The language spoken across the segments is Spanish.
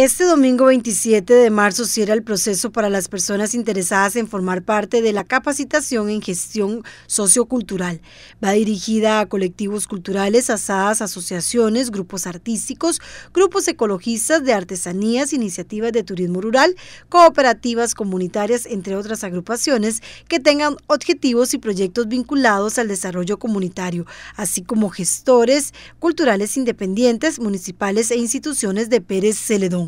Este domingo 27 de marzo cierra el proceso para las personas interesadas en formar parte de la capacitación en gestión sociocultural. Va dirigida a colectivos culturales, asadas, asociaciones, grupos artísticos, grupos ecologistas de artesanías, iniciativas de turismo rural, cooperativas comunitarias, entre otras agrupaciones que tengan objetivos y proyectos vinculados al desarrollo comunitario, así como gestores culturales independientes, municipales e instituciones de Pérez Celedón.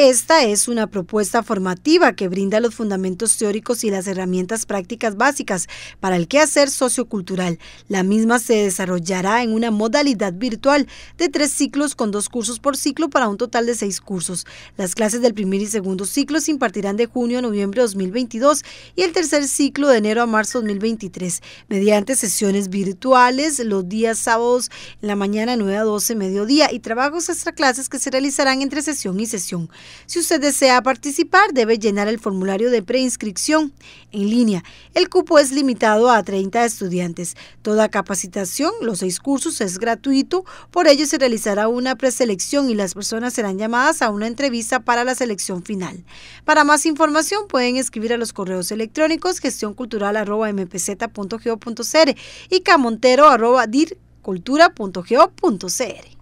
Esta es una propuesta formativa que brinda los fundamentos teóricos y las herramientas prácticas básicas para el quehacer sociocultural. La misma se desarrollará en una modalidad virtual de tres ciclos con dos cursos por ciclo para un total de seis cursos. Las clases del primer y segundo ciclo se impartirán de junio a noviembre de 2022 y el tercer ciclo de enero a marzo 2023 mediante sesiones virtuales los días sábados en la mañana 9 a 12 mediodía y trabajos extra clases que se realizarán entre sesión y sesión. Si usted desea participar, debe llenar el formulario de preinscripción en línea. El cupo es limitado a 30 estudiantes. Toda capacitación, los seis cursos, es gratuito. Por ello se realizará una preselección y las personas serán llamadas a una entrevista para la selección final. Para más información pueden escribir a los correos electrónicos gestioncultural.mpz.geo.cr y camontero.dircultura.go.cr.